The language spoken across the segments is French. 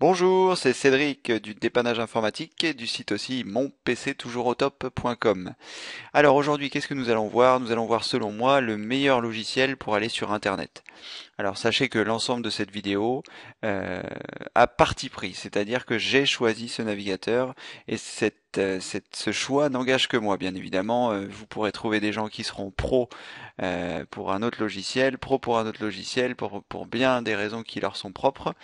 Bonjour, c'est Cédric du dépannage informatique et du site aussi monpctoujoursautop.com Alors aujourd'hui, qu'est-ce que nous allons voir Nous allons voir selon moi le meilleur logiciel pour aller sur Internet. Alors sachez que l'ensemble de cette vidéo euh, a parti pris, c'est-à-dire que j'ai choisi ce navigateur et cette euh, ce choix n'engage que moi, bien évidemment. Euh, vous pourrez trouver des gens qui seront pro euh, pour un autre logiciel, pro pour un autre logiciel, pour, pour bien des raisons qui leur sont propres.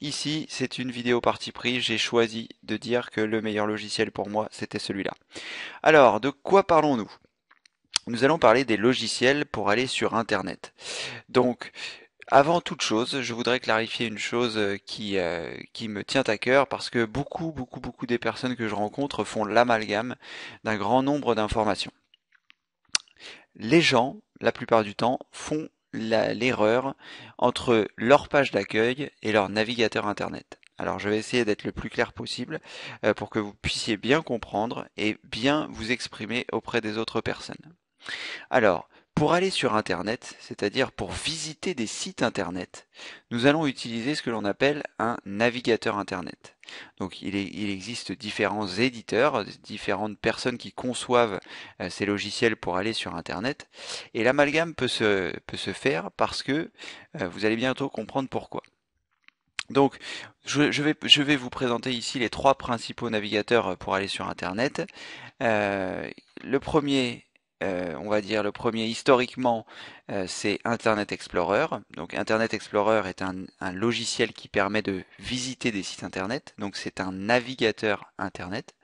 Ici, c'est une vidéo partie prise. J'ai choisi de dire que le meilleur logiciel pour moi, c'était celui-là. Alors, de quoi parlons-nous nous allons parler des logiciels pour aller sur Internet. Donc, avant toute chose, je voudrais clarifier une chose euh, qui, euh, qui me tient à cœur parce que beaucoup, beaucoup, beaucoup des personnes que je rencontre font l'amalgame d'un grand nombre d'informations. Les gens, la plupart du temps, font l'erreur entre leur page d'accueil et leur navigateur Internet. Alors je vais essayer d'être le plus clair possible euh, pour que vous puissiez bien comprendre et bien vous exprimer auprès des autres personnes. Alors, pour aller sur Internet, c'est-à-dire pour visiter des sites Internet, nous allons utiliser ce que l'on appelle un navigateur Internet. Donc il, il, existe différents éditeurs, différentes personnes qui conçoivent euh, ces logiciels pour aller sur Internet. Et l'amalgame peut se, peut se, faire parce que euh, vous allez bientôt comprendre pourquoi. Donc, je, vais, je, vais, vous présenter ici les trois principaux navigateurs euh, pour aller sur Internet. le premier euh, on va dire le premier historiquement, euh, c'est Internet Explorer. Donc Internet Explorer est un, un, logiciel qui permet de visiter des sites Internet. Donc c'est un navigateur Internet.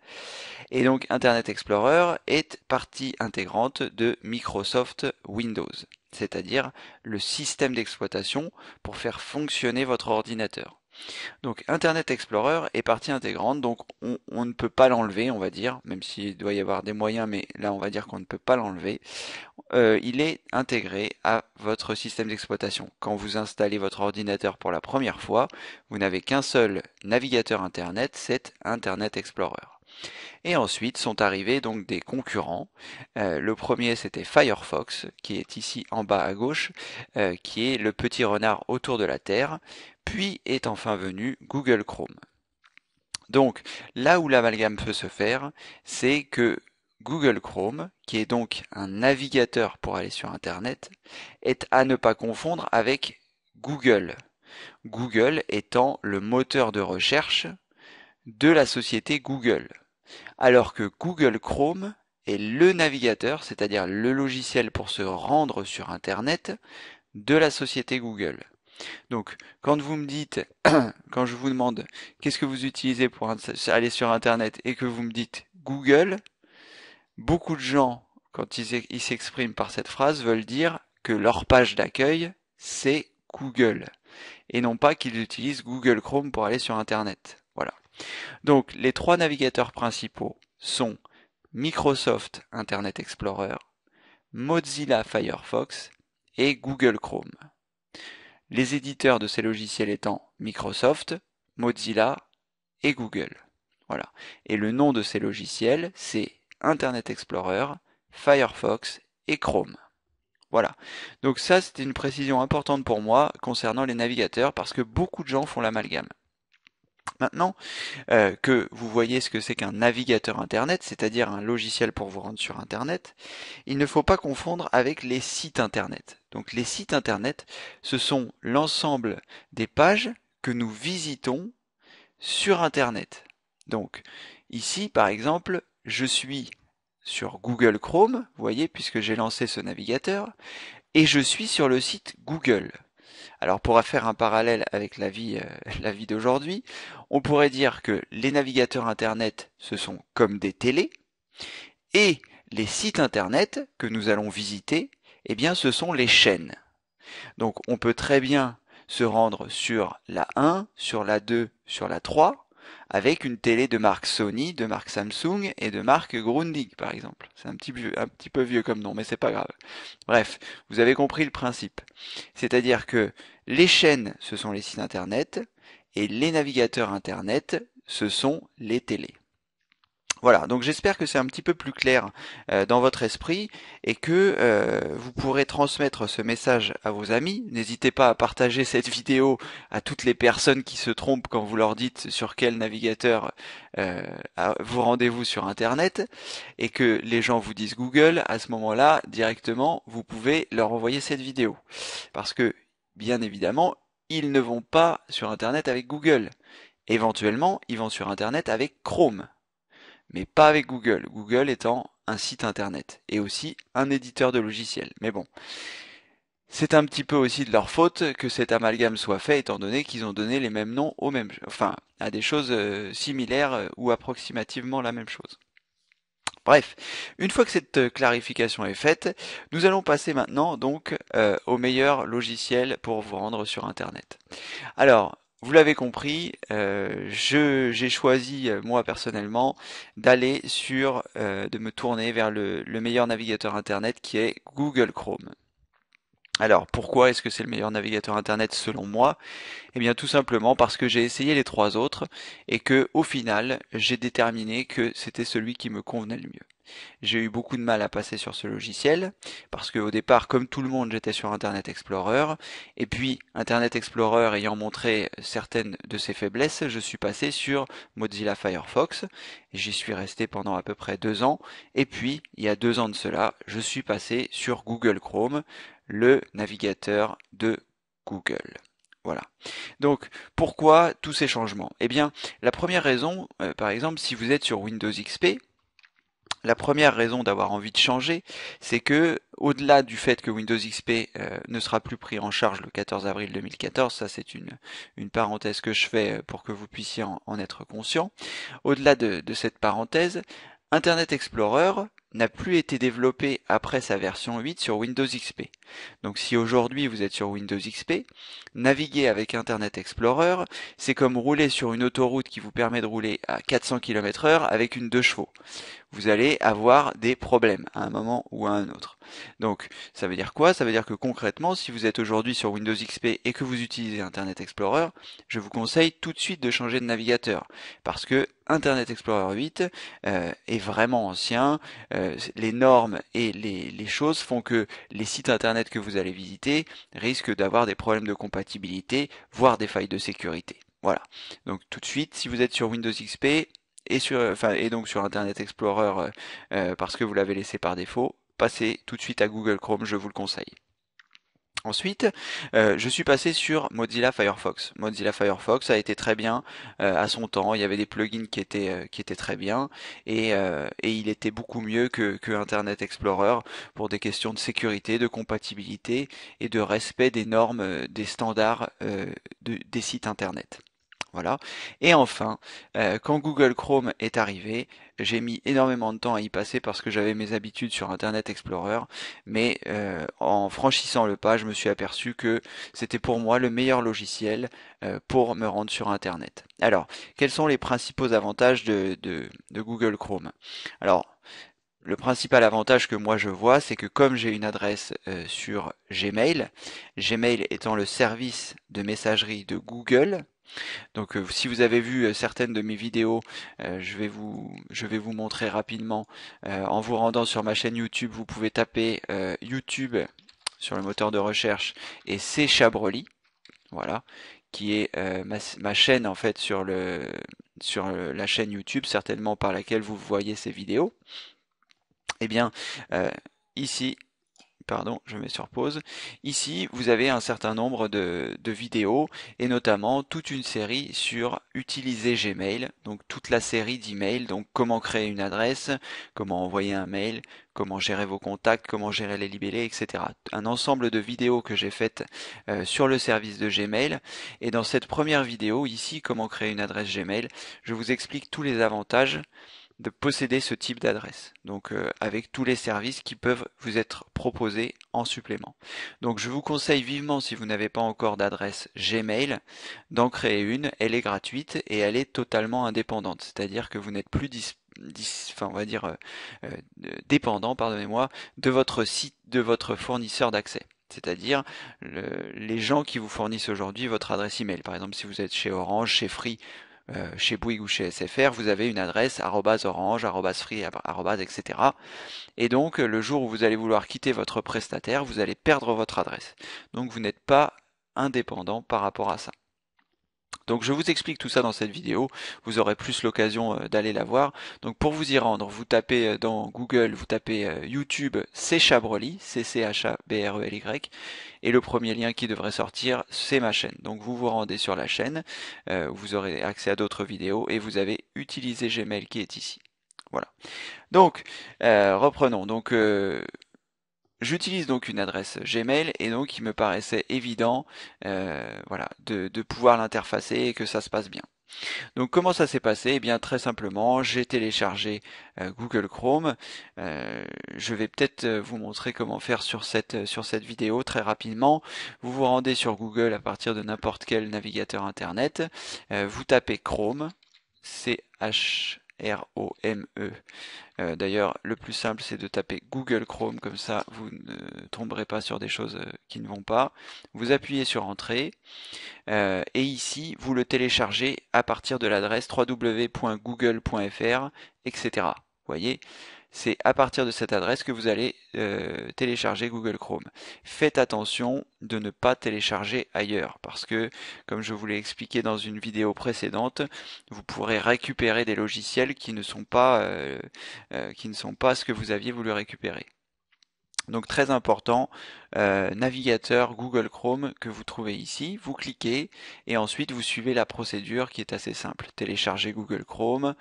Et donc Internet Explorer est partie intégrante de Microsoft Windows, c'est-à-dire le système d'exploitation pour faire fonctionner votre ordinateur. Donc Internet Explorer est partie intégrante, donc on, ne peut pas l'enlever, on va dire, même s'il doit y avoir des moyens, mais là on va dire qu'on ne peut pas l'enlever. Euh, il est intégré à votre système d'exploitation. Quand vous installez votre ordinateur pour la première fois, vous n'avez qu'un seul navigateur Internet, c'est Internet Explorer. Et ensuite sont arrivés donc des concurrents. Euh, le premier c'était Firefox, qui est ici en bas à gauche, euh, qui est le petit renard autour de la Terre. Puis est enfin venu Google Chrome. Donc là où l'amalgame peut se faire, c'est que Google Chrome, qui est donc un navigateur pour aller sur Internet, est à ne pas confondre avec Google. Google étant le moteur de recherche de la société Google alors que Google Chrome est le navigateur, c'est-à-dire le logiciel pour se rendre sur Internet de la société Google. Donc, quand vous me dites, quand je vous demande qu'est-ce que vous utilisez pour aller sur Internet et que vous me dites Google, beaucoup de gens, quand ils s'expriment par cette phrase, veulent dire que leur page d'accueil, c'est Google, et non pas qu'ils utilisent Google Chrome pour aller sur Internet. Donc les trois navigateurs principaux sont Microsoft Internet Explorer, Mozilla Firefox et Google Chrome. Les éditeurs de ces logiciels étant Microsoft, Mozilla et Google. Voilà. Et le nom de ces logiciels, c'est Internet Explorer, Firefox et Chrome. Voilà. Donc ça, c'était une précision importante pour moi concernant les navigateurs parce que beaucoup de gens font l'amalgame maintenant euh, que vous voyez ce que c'est qu'un navigateur Internet, c'est-à-dire un logiciel pour vous rendre sur Internet, il ne faut pas confondre avec les sites Internet. Donc les sites Internet, ce sont l'ensemble des pages que nous visitons sur Internet. Donc ici, par exemple, je suis sur Google Chrome, vous voyez, puisque j'ai lancé ce navigateur, et je suis sur le site Google. Alors pour faire un parallèle avec la vie, euh, vie d'aujourd'hui, on pourrait dire que les navigateurs Internet, ce sont comme des télés, et les sites Internet que nous allons visiter, eh bien ce sont les chaînes. Donc on peut très bien se rendre sur la 1, sur la 2, sur la 3, avec une télé de marque Sony, de marque Samsung et de marque Grundig par exemple. C'est un petit, peu vieux comme nom, mais c'est pas grave. Bref, vous avez compris le principe. C'est-à-dire que les chaînes, ce sont les sites internet, et les navigateurs internet, ce sont les télés. Voilà, donc j'espère que c'est un petit peu plus clair euh, dans votre esprit et que euh, vous pourrez transmettre ce message à vos amis. N'hésitez pas à partager cette vidéo à toutes les personnes qui se trompent quand vous leur dites sur quel navigateur euh, vous rendez-vous sur Internet et que les gens vous disent Google. À ce moment-là, directement, vous pouvez leur envoyer cette vidéo. Parce que, bien évidemment, ils ne vont pas sur Internet avec Google. Éventuellement, ils vont sur Internet avec Chrome mais pas avec Google. Google étant un site internet et aussi un éditeur de logiciels. Mais bon, c'est un petit peu aussi de leur faute que cet amalgame soit fait étant donné qu'ils ont donné les mêmes noms aux mêmes, enfin, à des choses euh, similaires euh, ou approximativement la même chose. Bref, une fois que cette euh, clarification est faite, nous allons passer maintenant donc au meilleur logiciel pour vous rendre sur Internet. Alors, vous l'avez compris, euh, j'ai choisi euh, moi personnellement d'aller sur, euh, de me tourner vers le, le, meilleur navigateur internet qui est Google Chrome. Alors pourquoi est-ce que c'est le meilleur navigateur internet selon moi Eh bien tout simplement parce que j'ai essayé les trois autres et que au final j'ai déterminé que c'était celui qui me convenait le mieux. J'ai eu beaucoup de mal à passer sur ce logiciel parce que au départ, comme tout le monde, j'étais sur Internet Explorer. Et puis, Internet Explorer ayant montré certaines de ses faiblesses, je suis passé sur Mozilla Firefox. J'y suis resté pendant à peu près deux ans. Et puis, il y a deux ans de cela, je suis passé sur Google Chrome, le navigateur de Google. Voilà. Donc, pourquoi tous ces changements Eh bien, la première raison, euh, par exemple, si vous êtes sur Windows XP, la première raison d'avoir envie de changer, c'est que au-delà du fait que Windows XP euh, ne sera plus pris en charge le 14 avril 2014, ça c'est une, une parenthèse que je fais euh, pour que vous puissiez en, être conscient, au-delà de, cette parenthèse, Internet Explorer n'a plus été développé après sa version 8 sur Windows XP. Donc si aujourd'hui vous êtes sur Windows XP, naviguer avec Internet Explorer, c'est comme rouler sur une autoroute qui vous permet de rouler à 400 km/h avec une deux chevaux vous allez avoir des problèmes à un moment ou à un autre. Donc ça veut dire quoi Ça veut dire que concrètement, si vous êtes aujourd'hui sur Windows XP et que vous utilisez Internet Explorer, je vous conseille tout de suite de changer de navigateur. Parce que Internet Explorer 8 euh, est vraiment ancien. Euh, les normes et les, les, choses font que les sites Internet que vous allez visiter risquent d'avoir des problèmes de compatibilité, voire des failles de sécurité. Voilà. Donc tout de suite, si vous êtes sur Windows XP, et, sur, euh, enfin, et donc sur Internet Explorer euh, euh, parce que vous l'avez laissé par défaut, passez tout de suite à Google Chrome, je vous le conseille. Ensuite, je suis passé sur Mozilla Firefox. Mozilla Firefox a été très bien à son temps. Il y avait des plugins qui étaient qui étaient très bien et, et il était beaucoup mieux que, que, Internet Explorer pour des questions de sécurité, de compatibilité et de respect des normes, des standards des sites internet. Voilà. Et enfin, euh, quand Google Chrome est arrivé, j'ai mis énormément de temps à y passer parce que j'avais mes habitudes sur Internet Explorer, mais euh, en franchissant le pas, je me suis aperçu que c'était pour moi le meilleur logiciel euh, pour me rendre sur Internet. Alors, quels sont les principaux avantages de, Google Chrome Alors, le principal avantage que moi je vois, c'est que comme j'ai une adresse sur Gmail, Gmail étant le service de messagerie de Google, donc euh, si vous avez vu euh, certaines de mes vidéos, euh, je, vais vous, je vais vous montrer rapidement. en vous rendant sur ma chaîne YouTube, vous pouvez taper YouTube sur le moteur de recherche et c'est Chabroli, voilà, qui est ma, chaîne en fait sur, le, sur la chaîne YouTube, certainement par laquelle vous voyez ces vidéos. et eh bien, ici, pardon, je mets sur pause. Ici, vous avez un certain nombre de, vidéos et notamment toute une série sur utiliser Gmail, donc toute la série d'emails, donc comment créer une adresse, comment envoyer un mail, comment gérer vos contacts, comment gérer les libellés, etc. Un ensemble de vidéos que j'ai faites euh, sur le service de Gmail. Et dans cette première vidéo, ici, comment créer une adresse Gmail, je vous explique tous les avantages de posséder ce type d'adresse. Donc euh, avec tous les services qui peuvent vous être proposés en supplément. Donc je vous conseille vivement si vous n'avez pas encore d'adresse Gmail d'en créer une, elle est gratuite et elle est totalement indépendante, c'est-à-dire que vous n'êtes plus enfin on va dire euh, euh, dépendant, pardonnez-moi, de votre site, de votre fournisseur d'accès. C'est-à-dire le, les gens qui vous fournissent aujourd'hui votre adresse email. Par exemple, si vous êtes chez Orange, chez Free, euh, chez Bouygues ou chez SFR, vous avez une adresse orange, free, etc. Et donc euh, le jour où vous allez vouloir quitter votre prestataire, vous allez perdre votre adresse. Donc vous n'êtes pas indépendant par rapport à ça. Donc je vous explique tout ça dans cette vidéo, vous aurez plus l'occasion euh, d'aller la voir. Donc pour vous y rendre, vous tapez euh, dans Google, vous tapez euh, YouTube c'est Chabrely, C C H A B R E L Y et le premier lien qui devrait sortir, c'est ma chaîne. Donc vous vous rendez sur la chaîne, vous aurez accès à d'autres vidéos et vous avez utilisé Gmail qui est ici. Voilà. Donc, reprenons. Donc, euh, J'utilise donc une adresse Gmail et donc il me paraissait évident euh, voilà, de, pouvoir l'interfacer et que ça se passe bien. Donc comment ça s'est passé Eh bien très simplement, j'ai téléchargé euh, Google Chrome. Euh, je vais peut-être vous montrer comment faire sur cette, sur cette vidéo très rapidement. Vous vous rendez sur Google à partir de n'importe quel navigateur internet. vous tapez Chrome, c R-O-M-E. Euh, d'ailleurs, le plus simple, c'est de taper Google Chrome, comme ça, vous ne tomberez pas sur des choses euh, qui ne vont pas. Vous appuyez sur Entrée, euh, et ici, vous le téléchargez à partir de l'adresse www.google.fr, etc. Vous voyez c'est à partir de cette adresse que vous allez euh, télécharger Google Chrome. Faites attention de ne pas télécharger ailleurs parce que, comme je vous l'ai expliqué dans une vidéo précédente, vous pourrez récupérer des logiciels qui ne sont pas, euh, euh, qui ne sont pas ce que vous aviez voulu récupérer. Donc très important, navigateur Google Chrome que vous trouvez ici, vous cliquez et ensuite vous suivez la procédure qui est assez simple. Télécharger Google Chrome,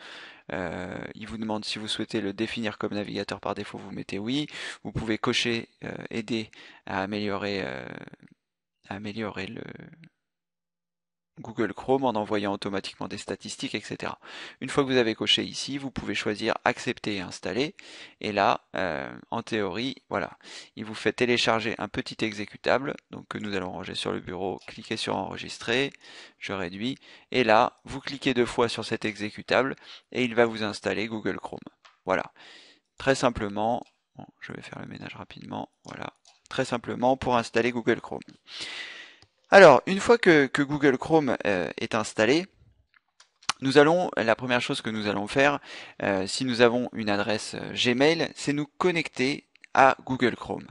euh, il vous demande si vous souhaitez le définir comme navigateur par défaut, vous mettez oui. Vous pouvez cocher euh, aider à améliorer, euh, à améliorer le, Google Chrome en envoyant automatiquement des statistiques, etc. Une fois que vous avez coché ici, vous pouvez choisir accepter et installer. Et là, euh, en théorie, voilà, il vous fait télécharger un petit exécutable, donc que nous allons ranger sur le bureau. Cliquez sur enregistrer, je réduis, et là, vous cliquez deux fois sur cet exécutable et il va vous installer Google Chrome. Voilà. Très simplement, je vais faire le ménage rapidement. Voilà. Très simplement pour installer Google Chrome. Alors, une fois que, Google Chrome euh, est installé, nous allons, la première chose que nous allons faire, euh, si nous avons une adresse euh, Gmail, c'est nous connecter à Google Chrome.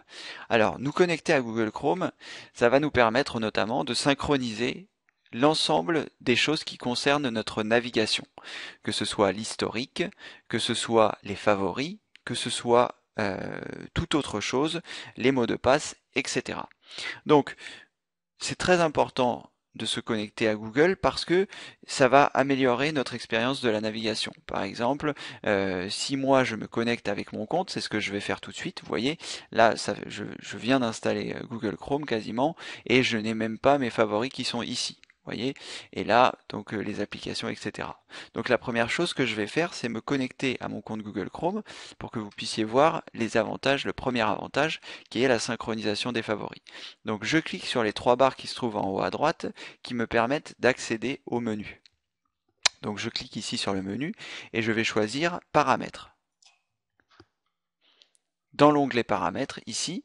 Alors, nous connecter à Google Chrome, ça va nous permettre notamment de synchroniser l'ensemble des choses qui concernent notre navigation, que ce soit l'historique, que ce soit les favoris, que ce soit euh, toute autre chose, les mots de passe, etc. Donc, c'est très important de se connecter à Google parce que ça va améliorer notre expérience de la navigation. Par exemple, euh, si moi je me connecte avec mon compte, c'est ce que je vais faire tout de suite. Vous voyez, là, je viens d'installer euh, Google Chrome quasiment et je n'ai même pas mes favoris qui sont ici voyez Et là, donc euh, les applications, etc. Donc la première chose que je vais faire, c'est me connecter à mon compte Google Chrome pour que vous puissiez voir les avantages, le premier avantage qui est la synchronisation des favoris. Donc je clique sur les trois barres qui se trouvent en haut à droite qui me permettent d'accéder au menu. Donc je clique ici sur le menu et je vais choisir paramètres. Dans l'onglet paramètres, ici,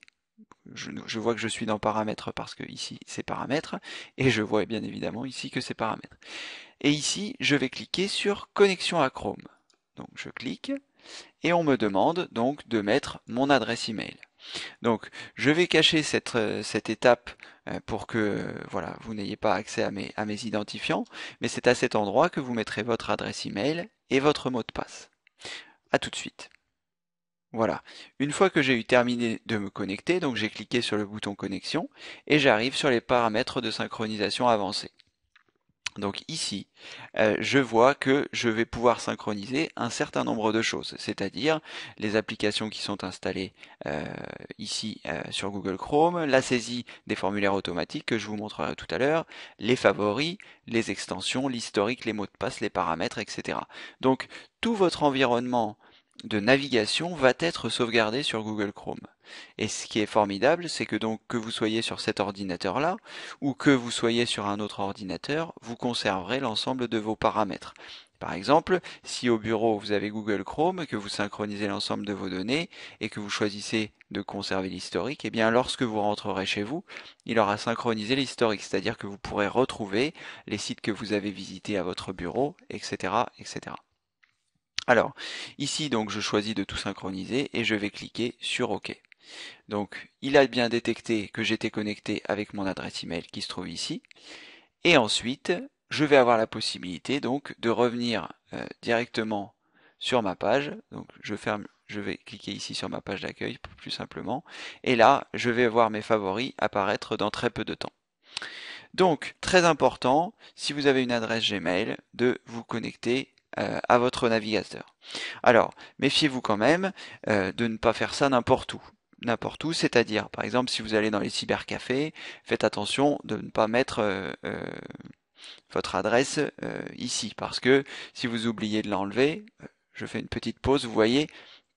je, vois que je suis dans paramètres parce que ici c'est paramètres, et je vois bien évidemment ici que c'est paramètres. Et ici, je vais cliquer sur connexion à Chrome. Donc je clique, et on me demande donc de mettre mon adresse email. Donc je vais cacher cette, euh, étape euh, pour que euh, voilà, vous n'ayez pas accès à mes, à mes identifiants, mais c'est à cet endroit que vous mettrez votre adresse email et votre mot de passe. A tout de suite. Voilà. Une fois que j'ai eu terminé de me connecter, donc j'ai cliqué sur le bouton connexion et j'arrive sur les paramètres de synchronisation avancée. Donc ici, euh, je vois que je vais pouvoir synchroniser un certain nombre de choses, c'est-à-dire les applications qui sont installées euh, ici euh, sur Google Chrome, la saisie des formulaires automatiques que je vous montrerai tout à l'heure, les favoris, les extensions, l'historique, les mots de passe, les paramètres, etc. Donc tout votre environnement de navigation va être sauvegardé sur Google Chrome. Et ce qui est formidable, c'est que donc que vous soyez sur cet ordinateur-là ou que vous soyez sur un autre ordinateur, vous conserverez l'ensemble de vos paramètres. Par exemple, si au bureau vous avez Google Chrome, que vous synchronisez l'ensemble de vos données et que vous choisissez de conserver l'historique, et eh bien lorsque vous rentrerez chez vous, il aura synchronisé l'historique, c'est-à-dire que vous pourrez retrouver les sites que vous avez visités à votre bureau, etc., etc. Alors, ici, donc, je choisis de tout synchroniser et je vais cliquer sur OK. Donc, il a bien détecté que j'étais connecté avec mon adresse email qui se trouve ici. Et ensuite, je vais avoir la possibilité, donc, de revenir euh, directement sur ma page. Donc, je ferme, je vais cliquer ici sur ma page d'accueil, plus simplement. Et là, je vais voir mes favoris apparaître dans très peu de temps. Donc, très important, si vous avez une adresse Gmail, de vous connecter euh, à votre navigateur. Alors, méfiez-vous quand même euh, de ne pas faire ça n'importe où. N'importe où, c'est-à-dire, par exemple, si vous allez dans les cybercafés, faites attention de ne pas mettre euh, votre adresse ici, parce que si vous oubliez de l'enlever, je fais une petite pause, vous voyez,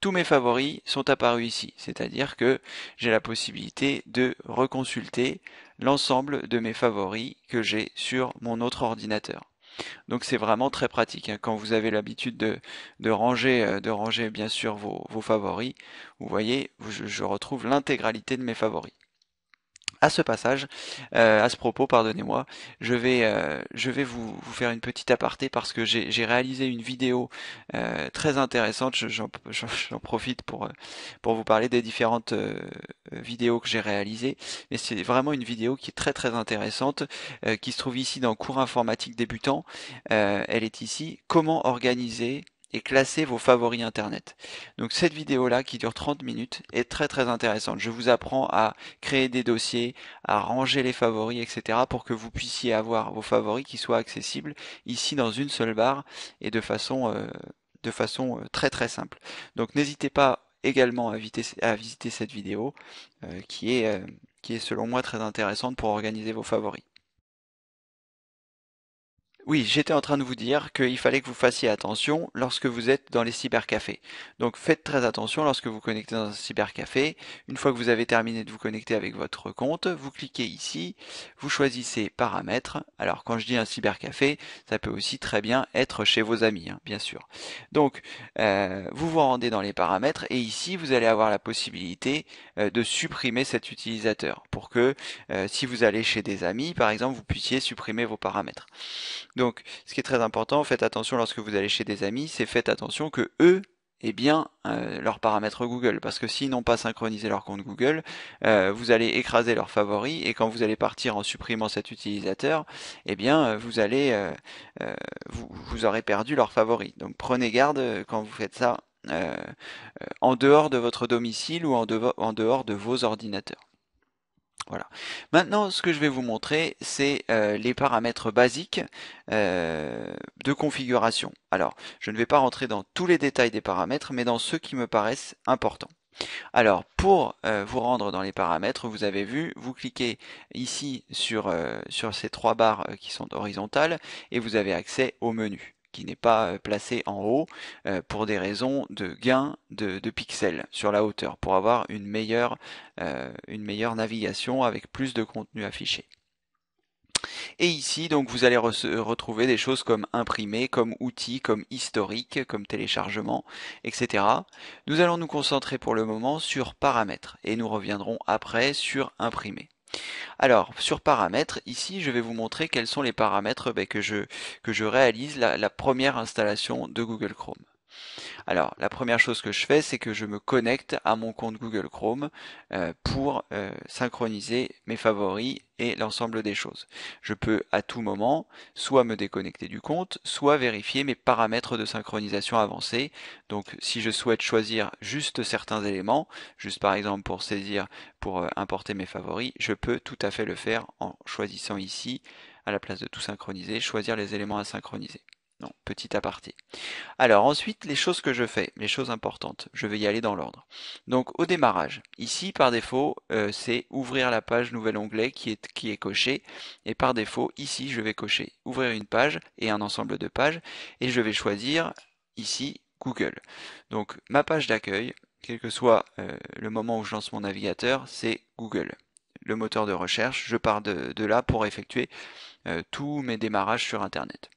tous mes favoris sont apparus ici, c'est-à-dire que j'ai la possibilité de reconsulter l'ensemble de mes favoris que j'ai sur mon autre ordinateur. Donc c'est vraiment très pratique. Hein. Quand vous avez l'habitude de, ranger, euh, de ranger bien sûr vos, favoris, vous voyez, je retrouve l'intégralité de mes favoris à ce passage, euh, à ce propos, pardonnez-moi, je vais, euh, je vais vous, faire une petite aparté parce que j'ai réalisé une vidéo euh, très intéressante. J'en profite pour, pour vous parler des différentes vidéos que j'ai réalisées. Mais c'est vraiment une vidéo qui est très très intéressante, qui se trouve ici dans Cours informatique débutant. elle est ici. Comment organiser et classer vos favoris internet. Donc cette vidéo là qui dure 30 minutes est très très intéressante. Je vous apprends à créer des dossiers, à ranger les favoris, etc. pour que vous puissiez avoir vos favoris qui soient accessibles ici dans une seule barre et de façon, euh, de façon euh, très très simple. Donc n'hésitez pas également à, visiter, à visiter cette vidéo euh, qui, est, qui est selon moi très intéressante pour organiser vos favoris. Oui, j'étais en train de vous dire qu'il fallait que vous fassiez attention lorsque vous êtes dans les cybercafés. Donc faites très attention lorsque vous connectez dans un cybercafé. Une fois que vous avez terminé de vous connecter avec votre compte, vous cliquez ici, vous choisissez paramètres. Alors quand je dis un cybercafé, ça peut aussi très bien être chez vos amis, hein, bien sûr. Donc euh, vous vous rendez dans les paramètres et ici vous allez avoir la possibilité euh, de supprimer cet utilisateur pour que euh, si vous allez chez des amis, par exemple, vous puissiez supprimer vos paramètres. Donc, ce qui est très important, faites attention lorsque vous allez chez des amis, c'est faites attention que eux aient eh bien euh, leurs paramètres Google parce que s'ils n'ont pas synchronisé leur compte Google euh, vous allez écraser leurs favoris et quand vous allez partir en supprimant cet utilisateur eh bien euh, vous allez vous, aurez perdu leurs favoris donc prenez garde quand vous faites ça en dehors de votre domicile ou en dehors de vos ordinateurs voilà. Maintenant, ce que je vais vous montrer, c'est euh, les paramètres basiques euh, de configuration. Alors, je ne vais pas rentrer dans tous les détails des paramètres, mais dans ceux qui me paraissent importants. Alors, pour euh, vous rendre dans les paramètres, vous avez vu, vous cliquez ici sur, sur ces trois barres qui sont horizontales et vous avez accès au menu qui n'est pas euh, placé en haut euh, pour des raisons de gain de, pixels sur la hauteur pour avoir une meilleure, euh, une meilleure navigation avec plus de contenu affiché. Et ici, donc, vous allez retrouver des choses comme imprimer, comme outils, comme historique, comme téléchargement, etc. Nous allons nous concentrer pour le moment sur paramètres et nous reviendrons après sur imprimer. Alors, sur paramètres, ici, je vais vous montrer quels sont les paramètres ben, que, je, que, je, réalise la première installation de Google Chrome. Alors, la première chose que je fais, c'est que je me connecte à mon compte Google Chrome euh, pour euh, synchroniser mes favoris et l'ensemble des choses. Je peux à tout moment soit me déconnecter du compte, soit vérifier mes paramètres de synchronisation avancés. Donc si je souhaite choisir juste certains éléments, juste par exemple pour saisir, pour euh, importer mes favoris, je peux tout à fait le faire en choisissant ici, à la place de tout synchroniser, choisir les éléments à synchroniser petit aparté. Alors ensuite, les choses que je fais, les choses importantes, je vais y aller dans l'ordre. Donc au démarrage, ici par défaut, euh, c'est ouvrir la page nouvel onglet qui est, qui est coché, et par défaut, ici, je vais cocher ouvrir une page et un ensemble de pages, et je vais choisir ici Google. Donc ma page d'accueil, quel que soit euh, le moment où je lance mon navigateur, c'est Google le moteur de recherche. Je pars de, là pour effectuer euh, tous mes démarrages sur Internet.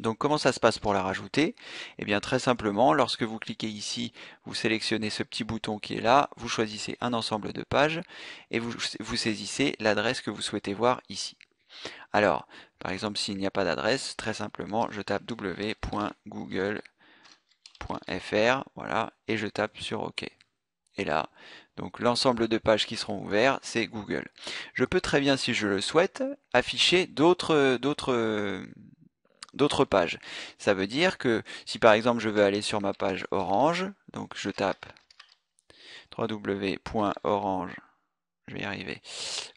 Donc comment ça se passe pour la rajouter Eh bien très simplement, lorsque vous cliquez ici, vous sélectionnez ce petit bouton qui est là, vous choisissez un ensemble de pages et vous, vous saisissez l'adresse que vous souhaitez voir ici. Alors, par exemple, s'il n'y a pas d'adresse, très simplement, je tape w.google.fr, voilà, et je tape sur OK. Et là. Donc l'ensemble de pages qui seront ouvertes, c'est Google. Je peux très bien, si je le souhaite, afficher d'autres d'autres pages. Ça veut dire que si par exemple je veux aller sur ma page orange, donc je tape www.orange, je vais arriver,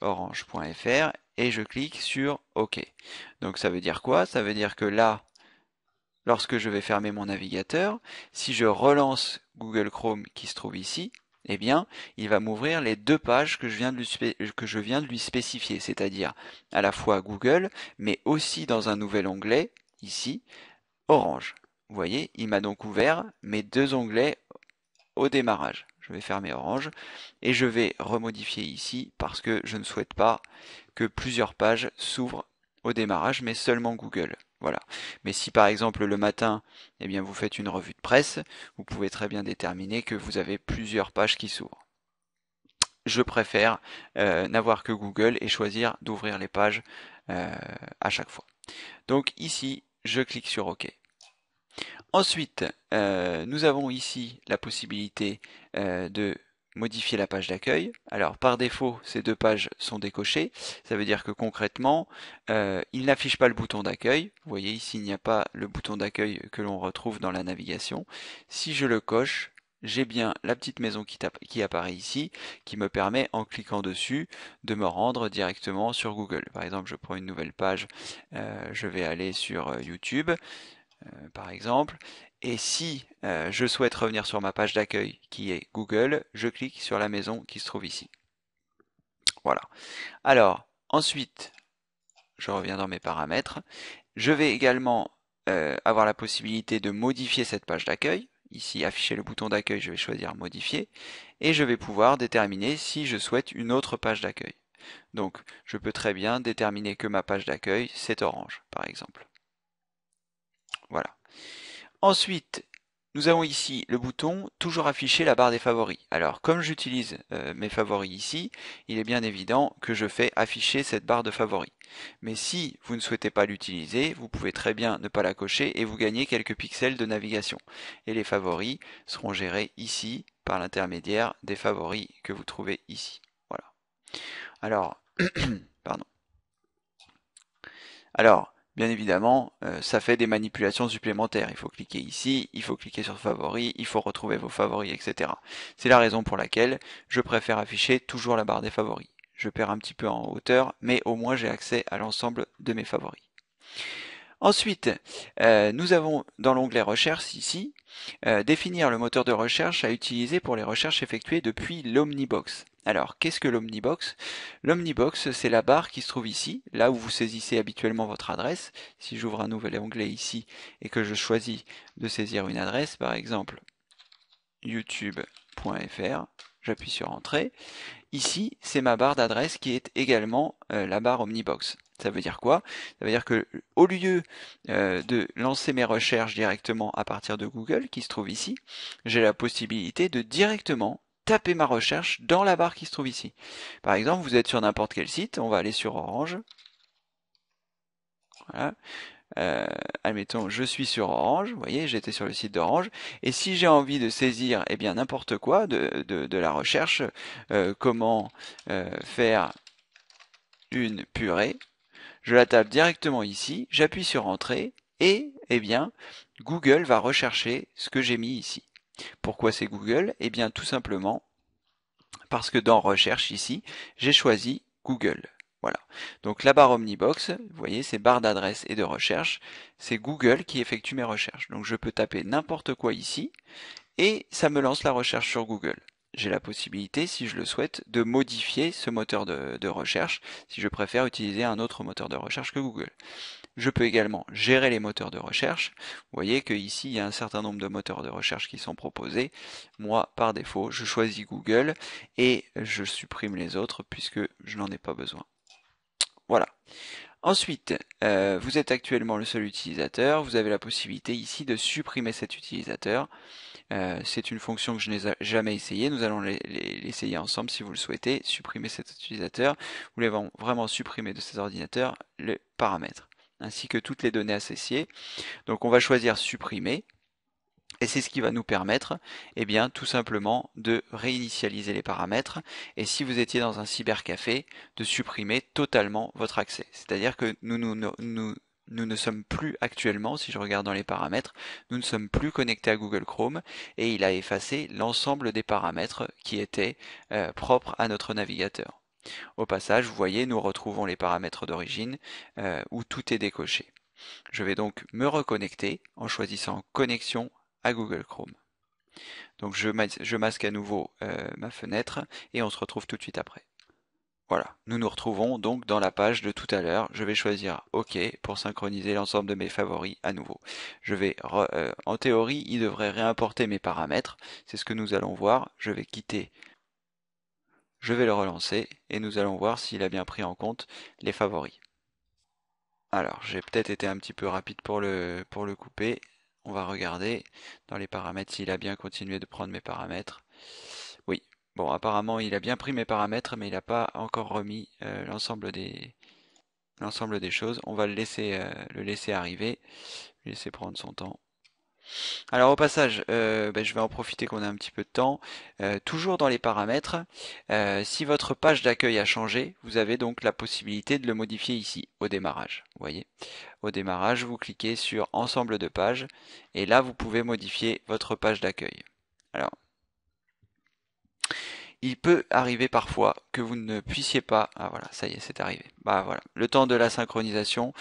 orange.fr et je clique sur OK. Donc ça veut dire quoi Ça veut dire que là, lorsque je vais fermer mon navigateur, si je relance Google Chrome qui se trouve ici, eh bien, il va m'ouvrir les deux pages que je viens de lui, que je viens de lui spécifier, c'est-à-dire à la fois Google, mais aussi dans un nouvel onglet, ici, orange. Vous voyez, il m'a donc ouvert mes deux onglets au démarrage. Je vais fermer orange et je vais remodifier ici parce que je ne souhaite pas que plusieurs pages s'ouvrent au démarrage, mais seulement Google. Voilà. Mais si par exemple le matin, eh bien vous faites une revue de presse, vous pouvez très bien déterminer que vous avez plusieurs pages qui s'ouvrent. Je préfère euh, n'avoir que Google et choisir d'ouvrir les pages euh, à chaque fois. Donc ici, je clique sur OK. Ensuite, euh, nous avons ici la possibilité euh, de modifier la page d'accueil. Alors par défaut, ces deux pages sont décochées. Ça veut dire que concrètement, euh, il n'affiche pas le bouton d'accueil. Vous voyez ici, il n'y a pas le bouton d'accueil que l'on retrouve dans la navigation. Si je le coche, j'ai bien la petite maison qui, qui, apparaît ici, qui me permet en cliquant dessus de me rendre directement sur Google. Par exemple, je prends une nouvelle page, euh, je vais aller sur euh, YouTube, euh, par exemple, et si je souhaite revenir sur ma page d'accueil qui est Google, je clique sur la maison qui se trouve ici. Voilà. Alors, ensuite, je reviens dans mes paramètres. Je vais également avoir la possibilité de modifier cette page d'accueil ici afficher le bouton d'accueil, je vais choisir modifier et je vais pouvoir déterminer si je souhaite une autre page d'accueil. Donc je peux très bien déterminer que ma page d'accueil c'est orange par exemple. Voilà. Ensuite, nous avons ici le bouton toujours afficher la barre des favoris. Alors comme j'utilise euh, mes favoris ici, il est bien évident que je fais afficher cette barre de favoris. Mais si vous ne souhaitez pas l'utiliser, vous pouvez très bien ne pas la cocher et vous gagnez quelques pixels de navigation. Et les favoris seront gérés ici par l'intermédiaire des favoris que vous trouvez ici. Voilà. Alors, pardon. Alors, bien évidemment, euh, ça fait des manipulations supplémentaires. Il faut cliquer ici, il faut cliquer sur favoris, il faut retrouver vos favoris, etc. C'est la raison pour laquelle je préfère afficher toujours la barre des favoris. Je perds un petit peu en hauteur, mais au moins j'ai accès à l'ensemble de mes favoris. Ensuite, euh, nous avons dans l'onglet Recherche ici, euh, définir le moteur de recherche à utiliser pour les recherches effectuées depuis l'Omnibox. Alors, qu'est-ce que l'Omnibox L'Omnibox, c'est la barre qui se trouve ici, là où vous saisissez habituellement votre adresse. Si j'ouvre un nouvel onglet ici et que je choisis de saisir une adresse, par exemple youtube.fr, j'appuie sur Entrée. Ici, c'est ma barre d'adresse qui est également euh, la barre Omnibox. Ça veut dire quoi Ça veut dire que au lieu euh, de lancer mes recherches directement à partir de Google, qui se trouve ici, j'ai la possibilité de directement taper ma recherche dans la barre qui se trouve ici. Par exemple, vous êtes sur n'importe quel site, on va aller sur Orange. Voilà. Euh, admettons, je suis sur Orange, vous voyez, j'étais sur le site d'Orange, et si j'ai envie de saisir eh bien n'importe quoi de, de, la recherche, euh, comment faire une purée, je la tape directement ici, j'appuie sur Entrée et eh bien, Google va rechercher ce que j'ai mis ici. Pourquoi c'est Google Eh bien tout simplement parce que dans Recherche ici, j'ai choisi Google. Voilà. Donc la barre Omnibox, vous voyez, c'est barre d'adresse et de recherche. C'est Google qui effectue mes recherches. Donc je peux taper n'importe quoi ici et ça me lance la recherche sur Google j'ai la possibilité, si je le souhaite, de modifier ce moteur de, recherche si je préfère utiliser un autre moteur de recherche que Google. Je peux également gérer les moteurs de recherche. Vous voyez qu'ici, il y a un certain nombre de moteurs de recherche qui sont proposés. Moi, par défaut, je choisis Google et je supprime les autres puisque je n'en ai pas besoin. Voilà. Ensuite, euh, vous êtes actuellement le seul utilisateur. Vous avez la possibilité ici de supprimer cet utilisateur. Euh, c'est une fonction que je n'ai jamais essayée. Nous allons l'essayer ensemble si vous le souhaitez. Supprimer cet utilisateur. Nous l'avons vraiment supprimé de cet ordinateur le paramètres, ainsi que toutes les données associées. Donc on va choisir supprimer. Et c'est ce qui va nous permettre, eh bien, tout simplement de réinitialiser les paramètres. Et si vous étiez dans un cybercafé, de supprimer totalement votre accès. C'est-à-dire que nous, nous, nous, nous ne sommes plus actuellement, si je regarde dans les paramètres, nous ne sommes plus connectés à Google Chrome et il a effacé l'ensemble des paramètres qui étaient euh, propres à notre navigateur. Au passage, vous voyez, nous retrouvons les paramètres d'origine euh, où tout est décoché. Je vais donc me reconnecter en choisissant connexion à Google Chrome. Donc je, masque à nouveau euh, ma fenêtre et on se retrouve tout de suite après. Voilà, nous nous retrouvons donc dans la page de tout à l'heure. Je vais choisir OK pour synchroniser l'ensemble de mes favoris à nouveau. Je vais, euh, en théorie, il devrait réimporter mes paramètres. C'est ce que nous allons voir. Je vais quitter, je vais le relancer et nous allons voir s'il a bien pris en compte les favoris. Alors, j'ai peut-être été un petit peu rapide pour le, pour le couper. On va regarder dans les paramètres s'il a bien continué de prendre mes paramètres. Bon, apparemment, il a bien pris mes paramètres, mais il n'a pas encore remis euh, l'ensemble des l'ensemble des choses. On va le laisser, euh, le laisser arriver, laisser prendre son temps. Alors au passage, euh, ben, je vais en profiter qu'on a un petit peu de temps. toujours dans les paramètres, si votre page d'accueil a changé, vous avez donc la possibilité de le modifier ici au démarrage. Vous voyez, au démarrage, vous cliquez sur Ensemble de pages et là vous pouvez modifier votre page d'accueil. Alors il peut arriver parfois que vous ne puissiez pas. Ah voilà, ça y est, c'est arrivé. Bah voilà, le temps de la synchronisation,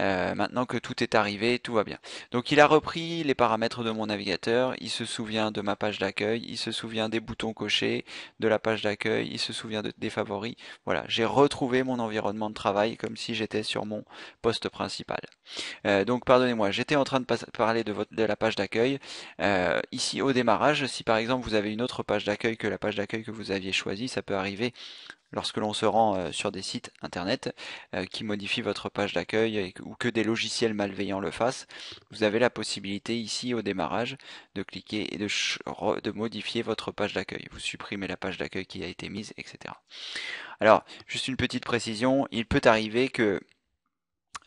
euh, maintenant que tout est arrivé, tout va bien. Donc il a repris les paramètres de mon navigateur, il se souvient de ma page d'accueil, il se souvient des boutons cochés, de la page d'accueil, il se souvient des favoris. Voilà, j'ai retrouvé mon environnement de travail comme si j'étais sur mon poste principal. Euh, donc pardonnez-moi, j'étais en train de parler de, de la page d'accueil. Euh, ici au démarrage, si par exemple vous avez une autre page d'accueil que la page d'accueil que vous aviez choisie, ça peut arriver lorsque l'on se rend euh, sur des sites internet euh, qui modifient votre page d'accueil ou que des logiciels malveillants le fassent, vous avez la possibilité ici au démarrage de cliquer et de, de modifier votre page d'accueil. Vous supprimez la page d'accueil qui a été mise, etc. Alors, juste une petite précision, il peut arriver que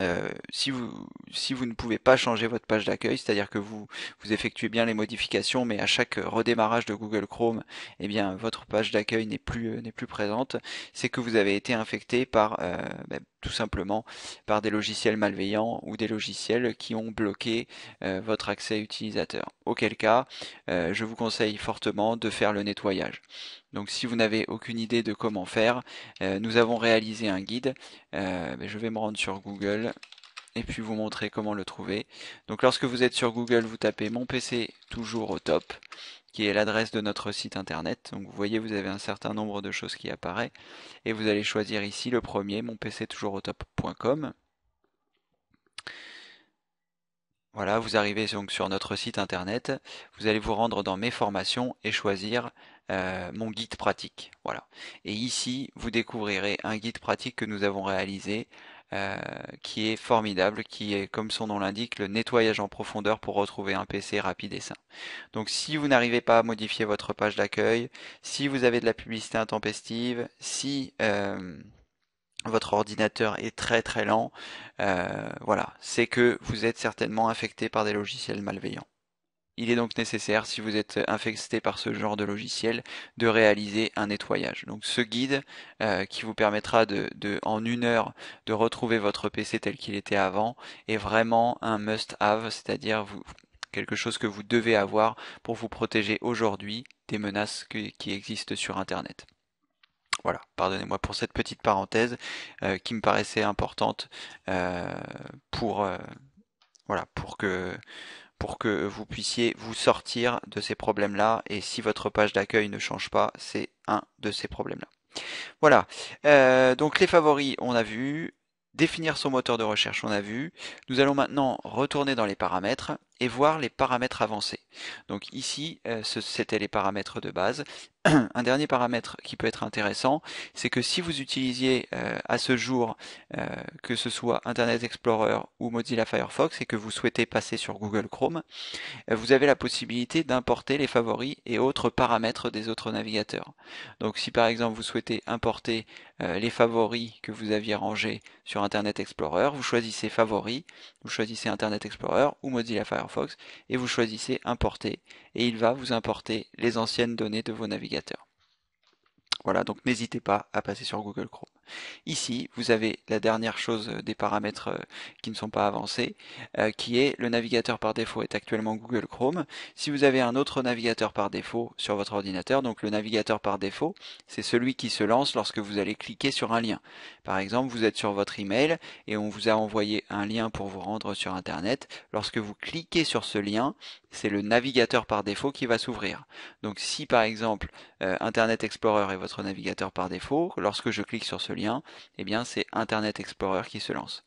euh, si, vous, si vous ne pouvez pas changer votre page d'accueil, c'est-à-dire que vous, vous effectuez bien les modifications, mais à chaque redémarrage de Google Chrome, eh bien, votre page d'accueil n'est plus, euh, n'est plus présente, c'est que vous avez été infecté par, euh, ben, tout simplement par des logiciels malveillants ou des logiciels qui ont bloqué euh, votre accès utilisateur. Auquel cas, euh, je vous conseille fortement de faire le nettoyage. Donc si vous n'avez aucune idée de comment faire, euh, nous avons réalisé un guide. Ben, je vais me rendre sur Google et puis vous montrer comment le trouver. Donc lorsque vous êtes sur Google, vous tapez mon PC toujours au top qui est l'adresse de notre site internet. Donc vous voyez, vous avez un certain nombre de choses qui apparaît Et vous allez choisir ici le premier, mon pc toujours au top.com. Voilà, vous arrivez donc sur notre site internet, vous allez vous rendre dans mes formations et choisir euh, mon guide pratique. Voilà. Et ici, vous découvrirez un guide pratique que nous avons réalisé euh, qui est formidable, qui est, comme son nom l'indique, le nettoyage en profondeur pour retrouver un PC rapide et sain. Donc si vous n'arrivez pas à modifier votre page d'accueil, si vous avez de la publicité intempestive, si euh, votre ordinateur est très très lent, euh, voilà, c'est que vous êtes certainement infecté par des logiciels malveillants. Il est donc nécessaire, si vous êtes infecté par ce genre de logiciel, de réaliser un nettoyage. Donc ce guide euh, qui vous permettra de, en une heure de retrouver votre PC tel qu'il était avant est vraiment un must-have, c'est-à-dire quelque chose que vous devez avoir pour vous protéger aujourd'hui des menaces qui existent sur Internet. Voilà, pardonnez-moi pour cette petite parenthèse euh, qui me paraissait importante euh, pour, voilà, pour que pour que vous puissiez vous sortir de ces problèmes-là. Et si votre page d'accueil ne change pas, c'est un de ces problèmes-là. Voilà. Euh, donc les favoris, on a vu. Définir son moteur de recherche, on a vu. Nous allons maintenant retourner dans les paramètres et voir les paramètres avancés. Donc ici, euh, c'était les paramètres de base. Un dernier paramètre qui peut être intéressant, c'est que si vous utilisiez euh, à ce jour, euh, que ce soit Internet Explorer ou Mozilla Firefox, et que vous souhaitez passer sur Google Chrome, vous avez la possibilité d'importer les favoris et autres paramètres des autres navigateurs. Donc si par exemple vous souhaitez importer les favoris que vous aviez rangés sur Internet Explorer, vous choisissez favoris, vous choisissez Internet Explorer ou Mozilla Firefox Fox, et vous choisissez Importer et il va vous importer les anciennes données de vos navigateurs. Voilà, donc n'hésitez pas à passer sur Google Chrome. Ici, vous avez la dernière chose euh, des paramètres euh, qui ne sont pas avancés, euh, qui est le navigateur par défaut est actuellement Google Chrome. Si vous avez un autre navigateur par défaut sur votre ordinateur, donc le navigateur par défaut, c'est celui qui se lance lorsque vous allez cliquer sur un lien. Par exemple, vous êtes sur votre email et on vous a envoyé un lien pour vous rendre sur Internet. Lorsque vous cliquez sur ce lien, c'est le navigateur par défaut qui va s'ouvrir. Donc si par exemple Internet Explorer est votre navigateur par défaut, lorsque je clique sur ce lien, eh bien c'est Internet Explorer qui se lance.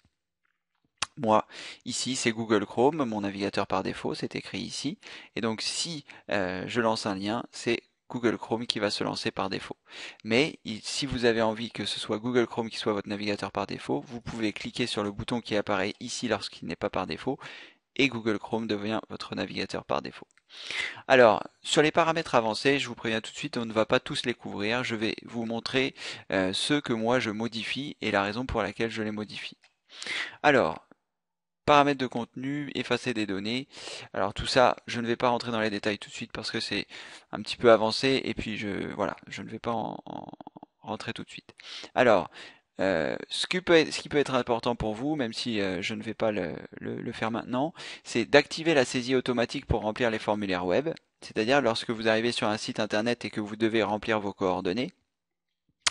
Moi, ici, c'est Google Chrome, mon navigateur par défaut, c'est écrit ici. Et donc, si euh, je lance un lien, c'est Google Chrome qui va se lancer par défaut. Mais si vous avez envie que ce soit Google Chrome qui soit votre navigateur par défaut, vous pouvez cliquer sur le bouton qui apparaît ici lorsqu'il n'est pas par défaut, et Google Chrome devient votre navigateur par défaut. Alors, sur les paramètres avancés, je vous préviens tout de suite, on ne va pas tous les couvrir. Je vais vous montrer euh, ce ceux que moi je modifie et la raison pour laquelle je les modifie. Alors, paramètres de contenu, effacer des données. Alors tout ça, je ne vais pas rentrer dans les détails tout de suite parce que c'est un petit peu avancé et puis je voilà, je ne vais pas en rentrer tout de suite. Alors, euh, ce, qui peut être, important pour vous, même si euh, je ne vais pas le, faire maintenant, c'est d'activer la saisie automatique pour remplir les formulaires web. C'est-à-dire lorsque vous arrivez sur un site internet et que vous devez remplir vos coordonnées,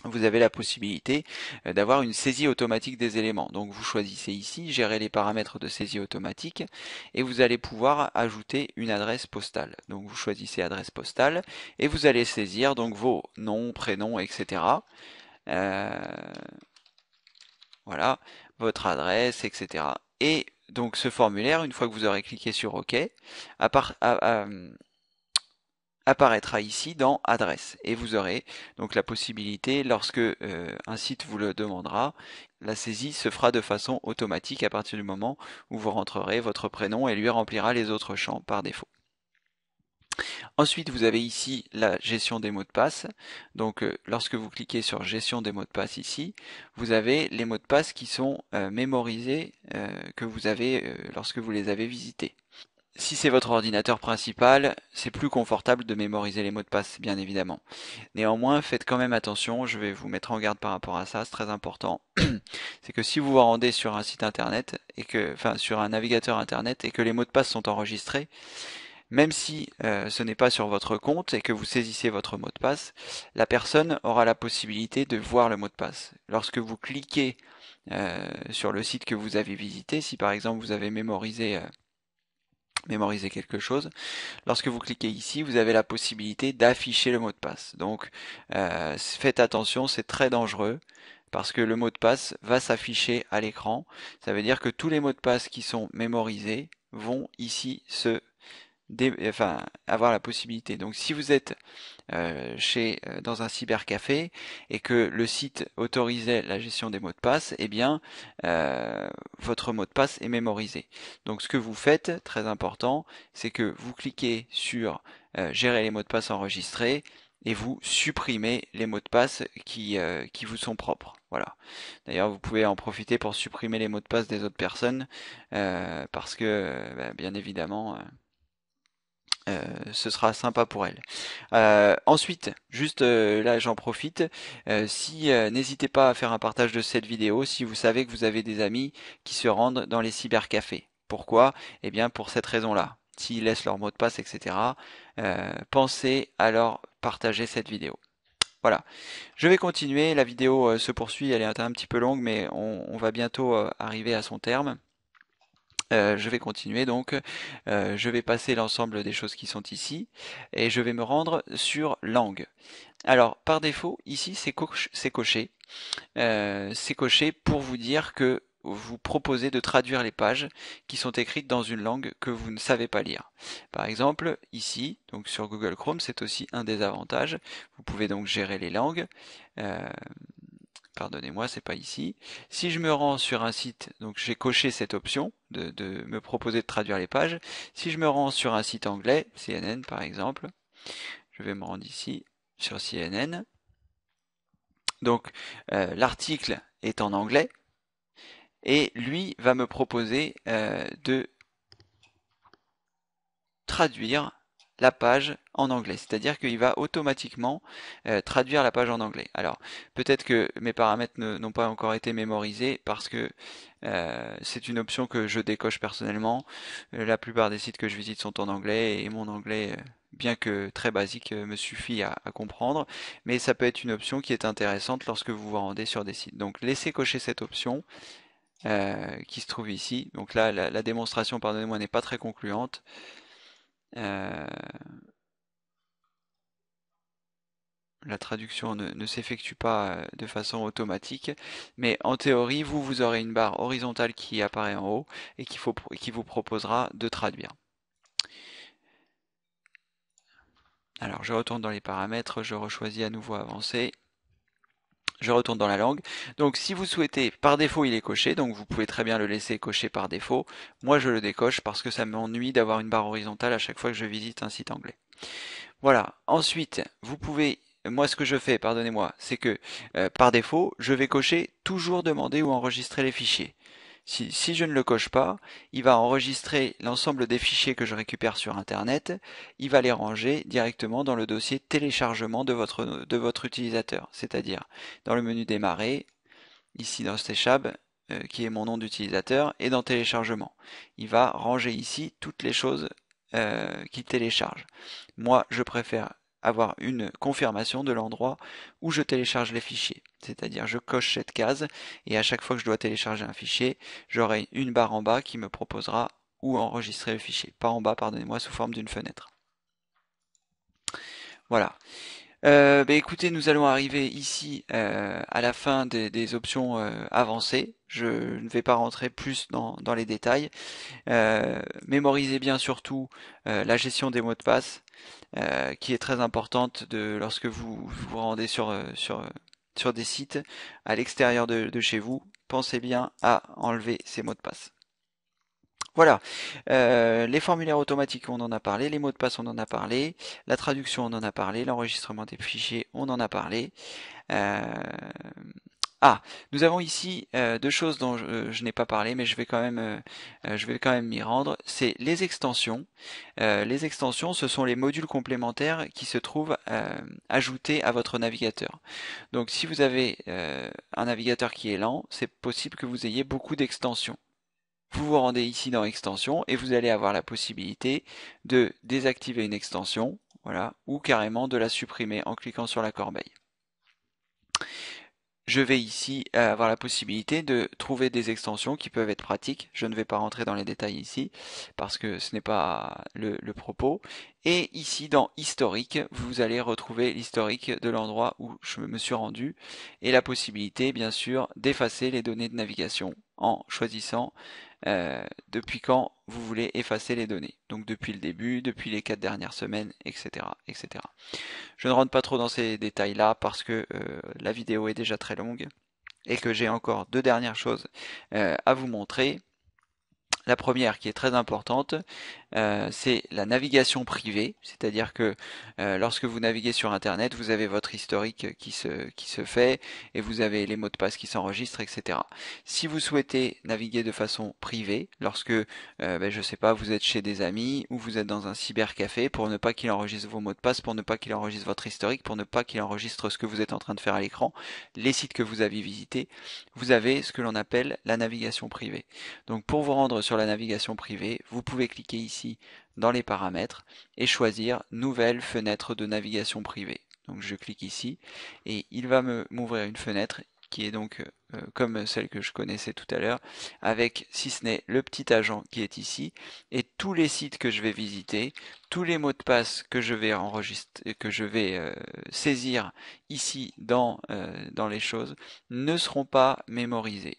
vous avez la possibilité euh, d'avoir une saisie automatique des éléments. Donc vous choisissez ici, gérer les paramètres de saisie automatique et vous allez pouvoir ajouter une adresse postale. Donc vous choisissez adresse postale et vous allez saisir donc vos noms, prénoms, etc. Euh, voilà, votre adresse, etc. Et donc ce formulaire, une fois que vous aurez cliqué sur OK, apparaîtra ici dans adresse et vous aurez donc la possibilité lorsque euh, un site vous le demandera la saisie se fera de façon automatique à partir du moment où vous rentrerez votre prénom et lui remplira les autres champs par défaut Ensuite, vous avez ici la gestion des mots de passe. Donc, euh, lorsque vous cliquez sur gestion des mots de passe ici, vous avez les mots de passe qui sont euh, mémorisés euh, que vous avez lorsque vous les avez visités. Si c'est votre ordinateur principal, c'est plus confortable de mémoriser les mots de passe, bien évidemment. Néanmoins, faites quand même attention, je vais vous mettre en garde par rapport à ça, c'est très important. C'est que si vous vous rendez sur un site internet, et que, enfin, sur un navigateur internet, et que les mots de passe sont enregistrés, même si euh, ce n'est pas sur votre compte et que vous saisissez votre mot de passe, la personne aura la possibilité de voir le mot de passe. Lorsque vous cliquez euh, sur le site que vous avez visité, si par exemple vous avez euh, mémorisé quelque chose. Lorsque vous cliquez ici, vous avez la possibilité d'afficher le mot de passe. Donc faites attention, c'est très dangereux parce que le mot de passe va s'afficher à l'écran. Ça veut dire que tous les mots de passe qui sont mémorisés vont ici se enfin, avoir la possibilité. Donc si vous êtes euh, chez euh, dans un cybercafé et que le site autorisait la gestion des mots de passe, eh bien euh, votre mot de passe est mémorisé. Donc ce que vous faites, très important, c'est que vous cliquez sur gérer les mots de passe enregistrés et vous supprimez les mots de passe qui, qui vous sont propres. Voilà. D'ailleurs, vous pouvez en profiter pour supprimer les mots de passe des autres personnes parce que bah, bien évidemment euh, ce sera sympa pour elle. Euh, ensuite, juste euh, là j'en profite, si n'hésitez pas à faire un partage de cette vidéo si vous savez que vous avez des amis qui se rendent dans les cybercafés. Pourquoi Eh bien pour cette raison-là. S'ils laissent leur mot de passe, etc., pensez à leur partager cette vidéo. Voilà, je vais continuer, la vidéo se poursuit, elle est un petit peu longue, mais on va bientôt arriver à son terme. Euh, je vais continuer donc, euh, je vais passer l'ensemble des choses qui sont ici et je vais me rendre sur langue. Alors par défaut ici c'est coché, euh, c'est coché pour vous dire que vous proposez de traduire les pages qui sont écrites dans une langue que vous ne savez pas lire. Par exemple ici donc sur Google Chrome c'est aussi un des avantages. Vous pouvez donc gérer les langues pardonnez-moi, c'est pas ici. Si je me rends sur un site, donc j'ai coché cette option de, me proposer de traduire les pages. Si je me rends sur un site anglais, CNN par exemple, je vais me rendre ici sur CNN. Donc euh, l'article est en anglais et lui va me proposer euh, de traduire la page en anglais. C'est-à-dire qu'il va automatiquement euh, traduire la page en anglais. Alors, peut-être que mes paramètres n'ont pas encore été mémorisés parce que euh, c'est une option que je décoche personnellement. Euh, la plupart des sites que je visite sont en anglais et mon anglais, bien que très basique, me suffit à, comprendre. Mais ça peut être une option qui est intéressante lorsque vous vous rendez sur des sites. Donc, laissez cocher cette option. qui se trouve ici. Donc là, la, la démonstration, pardonnez-moi, n'est pas très concluante. Euh, la traduction ne, s'effectue pas euh, de façon automatique, mais en théorie, vous, vous aurez une barre horizontale qui apparaît en haut et qui, qui vous proposera de traduire. Alors je retourne dans les paramètres, je rechoisis à nouveau avancer, je retourne dans la langue. Donc si vous souhaitez, par défaut il est coché, donc vous pouvez très bien le laisser cocher par défaut. Moi je le décoche parce que ça m'ennuie d'avoir une barre horizontale à chaque fois que je visite un site anglais. Voilà, ensuite vous pouvez, moi ce que je fais, pardonnez-moi, c'est que euh, par défaut je vais cocher toujours demander ou enregistrer les fichiers. Si, si, je ne le coche pas, il va enregistrer l'ensemble des fichiers que je récupère sur Internet, il va les ranger directement dans le dossier téléchargement de votre, de votre utilisateur, c'est-à-dire dans le menu démarrer, ici dans Stashab euh, », qui est mon nom d'utilisateur, et dans téléchargement. Il va ranger ici toutes les choses euh, qu'il télécharge. Moi, je préfère avoir une confirmation de l'endroit où je télécharge les fichiers. C'est-à-dire je coche cette case et à chaque fois que je dois télécharger un fichier, j'aurai une barre en bas qui me proposera où enregistrer le fichier. Pas en bas, pardonnez-moi, sous forme d'une fenêtre. Voilà. Euh, bah, écoutez, nous allons arriver ici euh, à la fin des, options euh, avancées. Je ne vais pas rentrer plus dans, les détails. mémorisez bien surtout la gestion des mots de passe, qui est très importante de, lorsque vous vous rendez sur, sur, sur des sites à l'extérieur de chez vous. Pensez bien à enlever ces mots de passe. Voilà. Euh, les formulaires automatiques, on en a parlé. Les mots de passe, on en a parlé. La traduction, on en a parlé. L'enregistrement des fichiers, on en a parlé. Euh, ah, nous avons ici euh, deux choses dont je, n'ai pas parlé, mais je vais quand même, je vais quand même m'y rendre. C'est les extensions. les extensions, ce sont les modules complémentaires qui se trouvent ajoutés à votre navigateur. Donc, si vous avez un navigateur qui est lent, c'est possible que vous ayez beaucoup d'extensions vous vous rendez ici dans extension et vous allez avoir la possibilité de désactiver une extension, voilà, ou carrément de la supprimer en cliquant sur la corbeille. Je vais ici avoir la possibilité de trouver des extensions qui peuvent être pratiques. Je ne vais pas rentrer dans les détails ici parce que ce n'est pas le, le, propos. Et ici dans historique, vous allez retrouver l'historique de l'endroit où je me suis rendu et la possibilité bien sûr d'effacer les données de navigation en choisissant euh, depuis quand vous voulez effacer les données. Donc depuis le début, depuis les quatre dernières semaines, etc. etc. Je ne rentre pas trop dans ces détails-là parce que euh, la vidéo est déjà très longue et que j'ai encore deux dernières choses euh, à vous montrer. La première qui est très importante, euh, c'est la navigation privée, c'est-à-dire que euh, lorsque vous naviguez sur Internet, vous avez votre historique qui se, qui se fait et vous avez les mots de passe qui s'enregistrent, etc. Si vous souhaitez naviguer de façon privée, lorsque, euh, ben, je sais pas, vous êtes chez des amis ou vous êtes dans un cybercafé pour ne pas qu'il enregistre vos mots de passe, pour ne pas qu'il enregistre votre historique, pour ne pas qu'il enregistre ce que vous êtes en train de faire à l'écran, les sites que vous avez visités, vous avez ce que l'on appelle la navigation privée. Donc pour vous rendre sur la navigation privée, vous pouvez cliquer ici dans les paramètres et choisir nouvelle fenêtre de navigation privée. Donc je clique ici et il va m'ouvrir une fenêtre qui est donc euh, euh, comme celle que je connaissais tout à l'heure, avec si ce n'est le petit agent qui est ici, et tous les sites que je vais visiter, tous les mots de passe que je vais enregistrer, euh, que je vais saisir ici dans, dans les choses, ne seront pas mémorisés.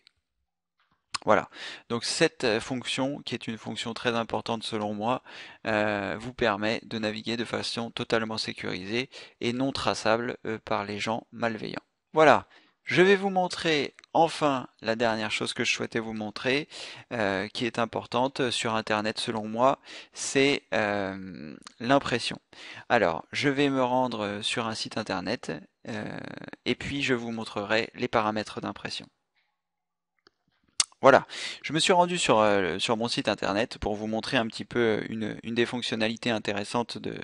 Voilà. Donc cette euh, fonction, qui est une fonction très importante selon moi, euh, vous permet de naviguer de façon totalement sécurisée et non traçable euh, par les gens malveillants. Voilà. Je vais vous montrer enfin la dernière chose que je souhaitais vous montrer, qui est importante sur Internet selon moi, c'est l'impression. Alors, je vais me rendre sur un site Internet et puis je vous montrerai les paramètres d'impression. Voilà, je me suis rendu sur, euh, sur mon site internet pour vous montrer un petit peu euh, une, une des fonctionnalités intéressantes de,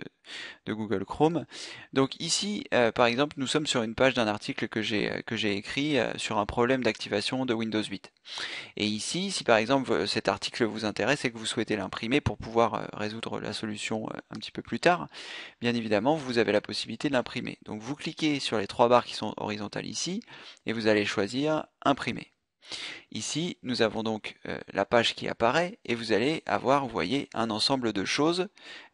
de, Google Chrome. Donc ici, euh, par exemple, nous sommes sur une page d'un article que j'ai écrit sur un problème d'activation de Windows 8. Et ici, si par exemple cet article vous intéresse et que vous souhaitez l'imprimer pour pouvoir résoudre la solution un petit peu plus tard, bien évidemment, vous avez la possibilité de l'imprimer. Donc vous cliquez sur les trois barres qui sont horizontales ici et vous allez choisir imprimer. Ici, nous avons donc euh, la page qui apparaît et vous allez avoir, vous voyez, un ensemble de choses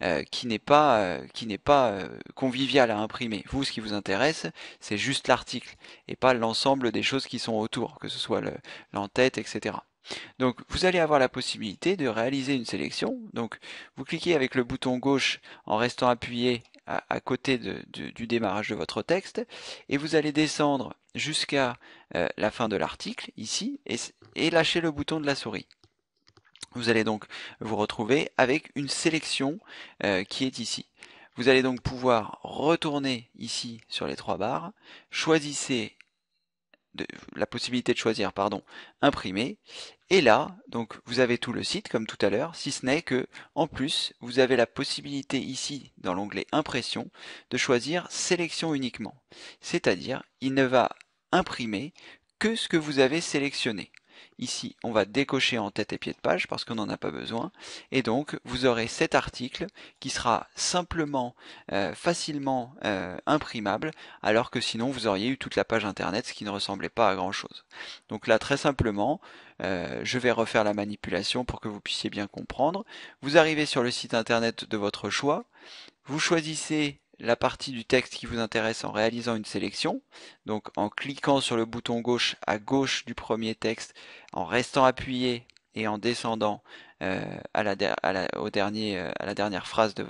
euh, qui n'est pas, euh, convivial à imprimer. Vous, ce qui vous intéresse, c'est juste l'article et pas l'ensemble des choses qui sont autour, que ce soit l'entête, etc. Donc vous allez avoir la possibilité de réaliser une sélection. Donc vous cliquez avec le bouton gauche en restant appuyé à, côté du démarrage de votre texte, et vous allez descendre jusqu'à euh, la fin de l'article, ici, et, lâcher le bouton de la souris. Vous allez donc vous retrouver avec une sélection euh, qui est ici. Vous allez donc pouvoir retourner ici sur les trois barres, choisissez la possibilité de choisir, pardon, imprimer. Et là, donc vous avez tout le site comme tout à l'heure, si ce n'est que en plus vous avez la possibilité ici dans l'onglet impression de choisir sélection uniquement. C'est-à-dire il ne va imprimer que ce que vous avez sélectionné. Ici, on va décocher en tête et pied de page parce qu'on n'en a pas besoin. Et donc, vous aurez cet article qui sera simplement, euh, facilement euh, imprimable, alors que sinon, vous auriez eu toute la page Internet, ce qui ne ressemblait pas à grand-chose. Donc là, très simplement, euh, je vais refaire la manipulation pour que vous puissiez bien comprendre. Vous arrivez sur le site Internet de votre choix. Vous choisissez la partie du texte qui vous intéresse en réalisant une sélection, donc en cliquant sur le bouton gauche à gauche du premier texte, en restant appuyé et en descendant euh, à la, au dernier, euh, à la dernière phrase de,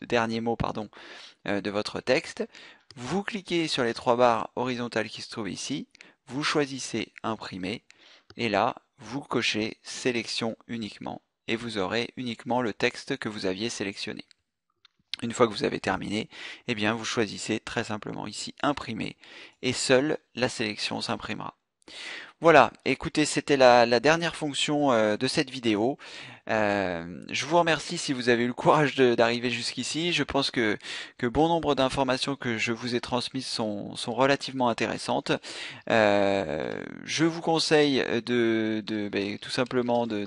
de dernier mot pardon, euh, de votre texte. Vous cliquez sur les trois barres horizontales qui se trouvent ici, vous choisissez imprimer et là vous cochez sélection uniquement et vous aurez uniquement le texte que vous aviez sélectionné. Une fois que vous avez terminé, eh bien vous choisissez très simplement ici imprimer et seule la sélection s'imprimera. Voilà, écoutez, c'était la, la, dernière fonction euh, de cette vidéo. Euh, je vous remercie si vous avez eu le courage d'arriver jusqu'ici. Je pense que, que bon nombre d'informations que je vous ai transmises sont, sont relativement intéressantes. Euh, je vous conseille de, de ben, tout simplement de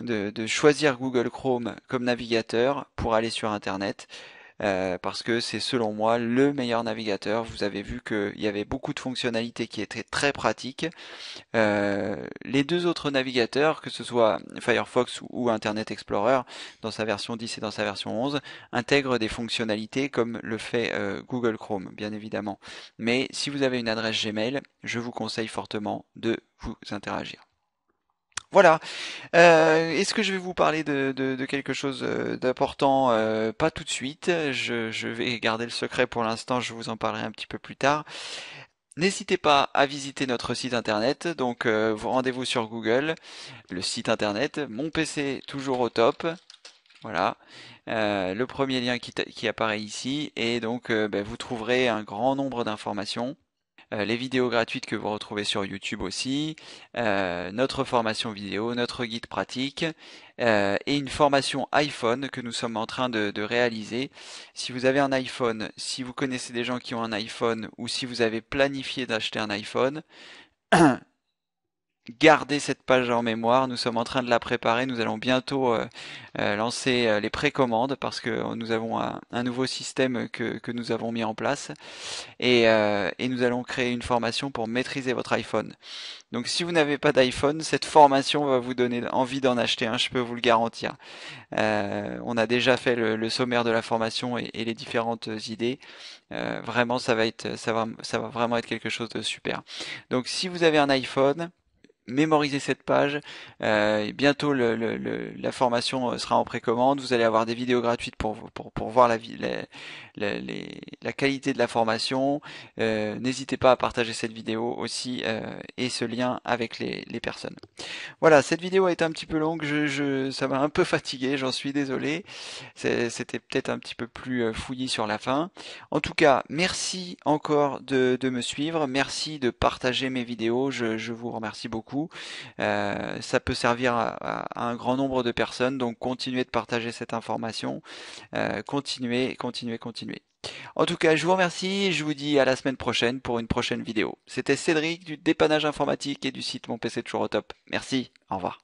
de, choisir Google Chrome comme navigateur pour aller sur Internet. Euh, parce que c'est selon moi le meilleur navigateur. Vous avez vu qu'il y avait beaucoup de fonctionnalités qui étaient très pratiques. Euh, les deux autres navigateurs, que ce soit Firefox ou Internet Explorer, dans sa version 10 et dans sa version 11, intègrent des fonctionnalités comme le fait euh, Google Chrome, bien évidemment. Mais si vous avez une adresse Gmail, je vous conseille fortement de vous interagir. Voilà. Euh, est-ce que je vais vous parler de, quelque chose euh, d'important euh, Pas tout de suite. Je, vais garder le secret pour l'instant. Je vous en parlerai un petit peu plus tard. N'hésitez pas à visiter notre site internet, donc vous rendez-vous sur Google, le site internet, mon PC toujours au top, voilà, le premier lien qui, apparaît ici, et donc ben, vous trouverez un grand nombre d'informations, euh, les vidéos gratuites que vous retrouvez sur YouTube aussi, euh, notre formation vidéo, notre guide pratique euh, et une formation iPhone que nous sommes en train de, réaliser. Si vous avez un iPhone, si vous connaissez des gens qui ont un iPhone ou si vous avez planifié d'acheter un iPhone, Gardez cette page en mémoire, nous sommes en train de la préparer, nous allons bientôt euh, euh, lancer euh, les précommandes parce que nous avons un, nouveau système que, nous avons mis en place et, nous allons créer une formation pour maîtriser votre iPhone. Donc si vous n'avez pas d'iPhone, cette formation va vous donner envie d'en acheter un, je peux vous le garantir. on a déjà fait le, sommaire de la formation et, et les différentes idées. vraiment ça va être ça va ça va vraiment être quelque chose de super. Donc si vous avez un iPhone, mémoriser cette page. Euh, bientôt, le, la formation euh, sera en précommande. Vous allez avoir des vidéos gratuites pour, pour, pour voir la, la, qualité de la formation. Euh, n'hésitez pas à partager cette vidéo aussi et ce lien avec les, personnes. Voilà, cette vidéo a été un petit peu longue. Je, je ça m'a un peu fatigué, j'en suis désolé. C'était peut-être un petit peu plus fouillis sur la fin. En tout cas, merci encore de, me suivre. Merci de partager mes vidéos. je vous remercie beaucoup euh, ça peut servir à, un grand nombre de personnes, donc continuez de partager cette information. Euh, continuez, continuez, continuez. En tout cas, je vous remercie, je vous dis à la semaine prochaine pour une prochaine vidéo. C'était Cédric du dépannage informatique et du site Mon PC Toujours au Top. Merci, au revoir.